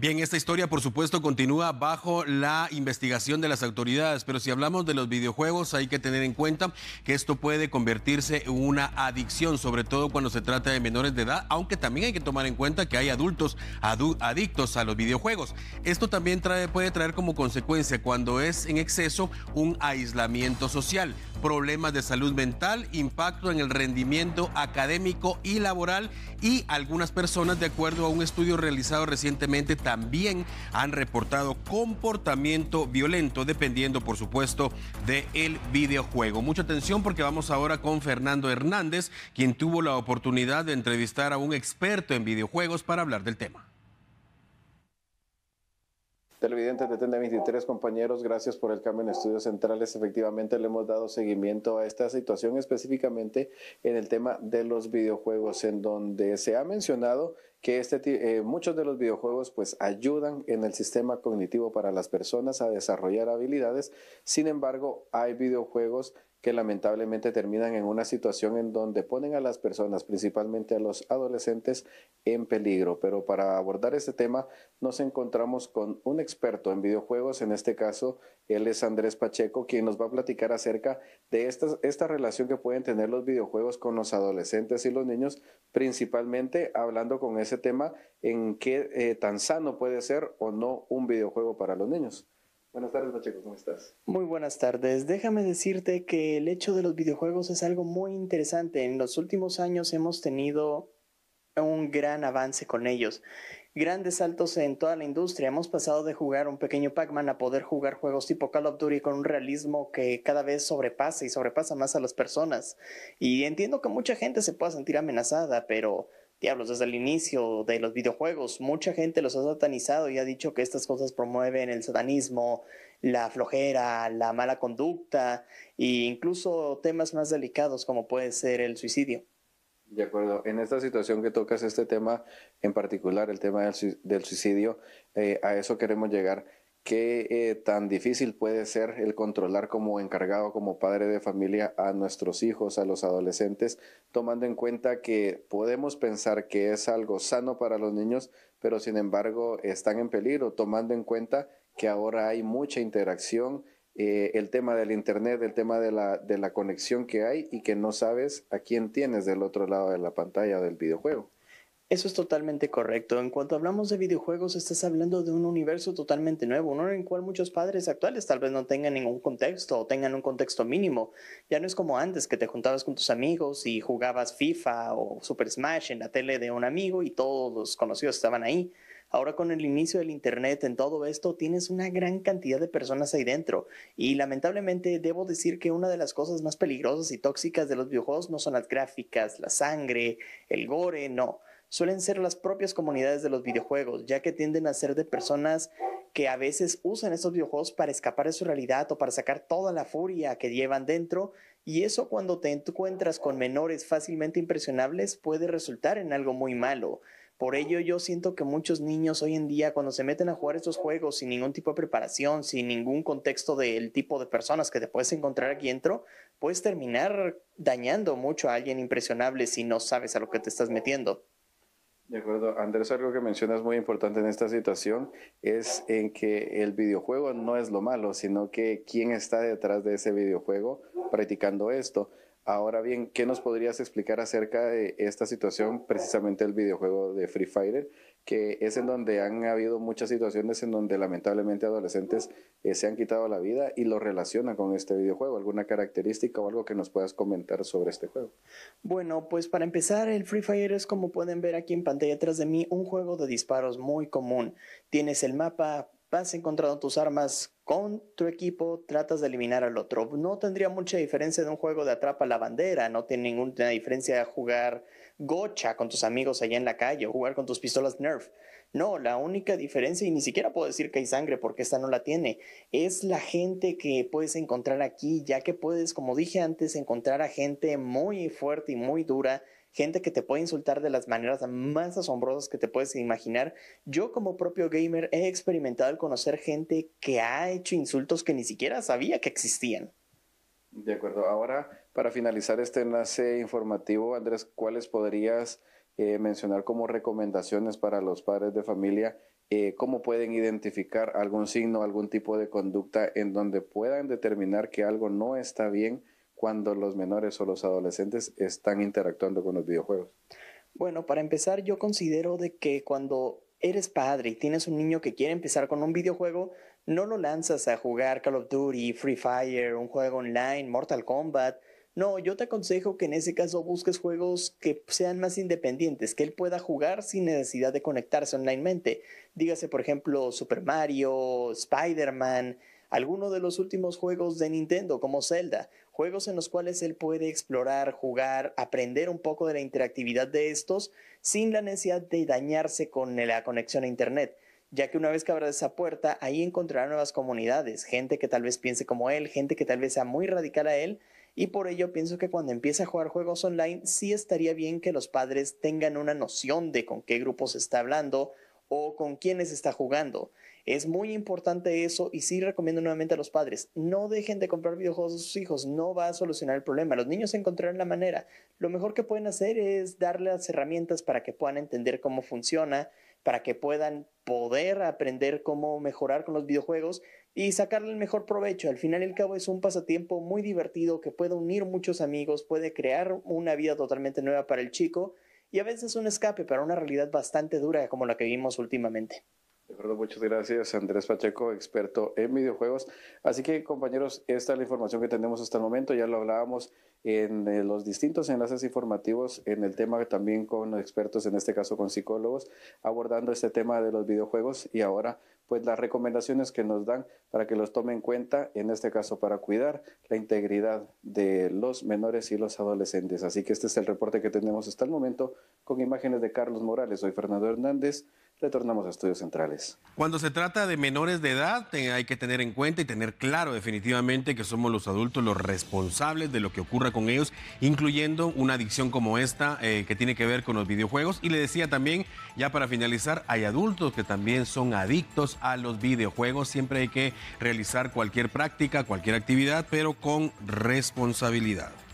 Bien, esta historia por supuesto continúa bajo la investigación de las autoridades, pero si hablamos de los videojuegos hay que tener en cuenta que esto puede convertirse en una adicción, sobre todo cuando se trata de menores de edad, aunque también hay que tomar en cuenta que hay adultos adictos a los videojuegos. Esto también puede traer como consecuencia, cuando es en exceso, un aislamiento social, problemas de salud mental, impacto en el rendimiento académico y laboral y algunas personas, de acuerdo a un estudio realizado recientemente, también han reportado comportamiento violento, dependiendo, por supuesto, del el videojuego. Mucha atención porque vamos ahora con Fernando Hernández, quien tuvo la oportunidad de entrevistar a un experto en videojuegos para hablar del tema. televidente de Tenda 23, compañeros, gracias por el cambio en estudios centrales. Efectivamente, le hemos dado seguimiento a esta situación, específicamente en el tema de los videojuegos, en donde se ha mencionado que este, eh, muchos de los videojuegos pues ayudan en el sistema cognitivo para las personas a desarrollar habilidades, sin embargo hay videojuegos que lamentablemente terminan en una situación en donde ponen a las personas, principalmente a los adolescentes, en peligro. Pero para abordar este tema nos encontramos con un experto en videojuegos, en este caso él es Andrés Pacheco, quien nos va a platicar acerca de esta, esta relación que pueden tener los videojuegos con los adolescentes y los niños, principalmente hablando con ese tema en qué eh, tan sano puede ser o no un videojuego para los niños. Buenas tardes, Pacheco, ¿cómo estás? Muy buenas tardes. Déjame decirte que el hecho de los videojuegos es algo muy interesante. En los últimos años hemos tenido un gran avance con ellos. Grandes saltos en toda la industria. Hemos pasado de jugar un pequeño Pac-Man a poder jugar juegos tipo Call of Duty con un realismo que cada vez sobrepasa y sobrepasa más a las personas. Y entiendo que mucha gente se pueda sentir amenazada, pero Diablos, desde el inicio de los videojuegos, mucha gente los ha satanizado y ha dicho que estas cosas promueven el satanismo, la flojera, la mala conducta e incluso temas más delicados como puede ser el suicidio. De acuerdo, en esta situación que tocas este tema en particular, el tema del, suicidio, eh, a eso queremos llegar qué eh, tan difícil puede ser el controlar como encargado, como padre de familia a nuestros hijos, a los adolescentes, tomando en cuenta que podemos pensar que es algo sano para los niños, pero sin embargo están en peligro, tomando en cuenta que ahora hay mucha interacción, eh, el tema del Internet, el tema de la, de la conexión que hay y que no sabes a quién tienes del otro lado de la pantalla del videojuego. Eso es totalmente correcto. En cuanto hablamos de videojuegos, estás hablando de un universo totalmente nuevo, uno en el cual muchos padres actuales tal vez no tengan ningún contexto o tengan un contexto mínimo. Ya no es como antes que te juntabas con tus amigos y jugabas FIFA o Super Smash en la tele de un amigo y todos los conocidos estaban ahí. Ahora con el inicio del Internet en todo esto tienes una gran cantidad de personas ahí dentro y lamentablemente debo decir que una de las cosas más peligrosas y tóxicas de los videojuegos no son las gráficas, la sangre, el gore, no suelen ser las propias comunidades de los videojuegos, ya que tienden a ser de personas que a veces usan estos videojuegos para escapar de su realidad o para sacar toda la furia que llevan dentro, y eso cuando te encuentras con menores fácilmente impresionables puede resultar en algo muy malo. Por ello yo siento que muchos niños hoy en día cuando se meten a jugar estos juegos sin ningún tipo de preparación, sin ningún contexto del tipo de personas que te puedes encontrar aquí dentro, puedes terminar dañando mucho a alguien impresionable si no sabes a lo que te estás metiendo. De acuerdo, Andrés, algo que mencionas muy importante en esta situación es en que el videojuego no es lo malo, sino que quién está detrás de ese videojuego practicando esto. Ahora bien, ¿qué nos podrías explicar acerca de esta situación, precisamente el videojuego de Free Fire, que es en donde han habido muchas situaciones en donde lamentablemente adolescentes eh, se han quitado la vida y lo relaciona con este videojuego. ¿Alguna característica o algo que nos puedas comentar sobre este juego? Bueno, pues para empezar, el Free Fire es como pueden ver aquí en pantalla atrás de mí, un juego de disparos muy común. Tienes el mapa vas encontrando tus armas con tu equipo, tratas de eliminar al otro. No tendría mucha diferencia de un juego de atrapa la bandera, no tiene ninguna diferencia de jugar gocha con tus amigos allá en la calle o jugar con tus pistolas Nerf. No, la única diferencia, y ni siquiera puedo decir que hay sangre porque esta no la tiene, es la gente que puedes encontrar aquí, ya que puedes, como dije antes, encontrar a gente muy fuerte y muy dura, gente que te puede insultar de las maneras más asombrosas que te puedes imaginar. Yo como propio gamer he experimentado el conocer gente que ha hecho insultos que ni siquiera sabía que existían. De acuerdo, ahora para finalizar este enlace informativo, Andrés, ¿cuáles podrías eh, mencionar como recomendaciones para los padres de familia eh, cómo pueden identificar algún signo, algún tipo de conducta en donde puedan determinar que algo no está bien cuando los menores o los adolescentes están interactuando con los videojuegos? Bueno, para empezar, yo considero de que cuando eres padre y tienes un niño que quiere empezar con un videojuego, no lo lanzas a jugar Call of Duty, Free Fire, un juego online, Mortal Kombat, no, yo te aconsejo que en ese caso busques juegos que sean más independientes, que él pueda jugar sin necesidad de conectarse onlinemente. Dígase, por ejemplo, Super Mario, Spider-Man, alguno de los últimos juegos de Nintendo como Zelda, juegos en los cuales él puede explorar, jugar, aprender un poco de la interactividad de estos sin la necesidad de dañarse con la conexión a Internet ya que una vez que abra esa puerta, ahí encontrará nuevas comunidades, gente que tal vez piense como él, gente que tal vez sea muy radical a él, y por ello pienso que cuando empiece a jugar juegos online, sí estaría bien que los padres tengan una noción de con qué grupo se está hablando o con quiénes está jugando. Es muy importante eso y sí recomiendo nuevamente a los padres, no dejen de comprar videojuegos a sus hijos, no va a solucionar el problema, los niños encontrarán la manera. Lo mejor que pueden hacer es darle las herramientas para que puedan entender cómo funciona para que puedan poder aprender cómo mejorar con los videojuegos y sacarle el mejor provecho. Al final y al cabo es un pasatiempo muy divertido que puede unir muchos amigos, puede crear una vida totalmente nueva para el chico y a veces un escape para una realidad bastante dura como la que vimos últimamente. De acuerdo, muchas gracias Andrés Pacheco, experto en videojuegos. Así que compañeros, esta es la información que tenemos hasta el momento, ya lo hablábamos en eh, los distintos enlaces informativos en el tema también con expertos, en este caso con psicólogos, abordando este tema de los videojuegos y ahora pues las recomendaciones que nos dan para que los tomen en cuenta, en este caso para cuidar la integridad de los menores y los adolescentes. Así que este es el reporte que tenemos hasta el momento con imágenes de Carlos Morales. Soy Fernando Hernández retornamos a estudios centrales. Cuando se trata de menores de edad, hay que tener en cuenta y tener claro definitivamente que somos los adultos los responsables de lo que ocurra con ellos, incluyendo una adicción como esta eh, que tiene que ver con los videojuegos. Y le decía también, ya para finalizar, hay adultos que también son adictos a los videojuegos. Siempre hay que realizar cualquier práctica, cualquier actividad, pero con responsabilidad.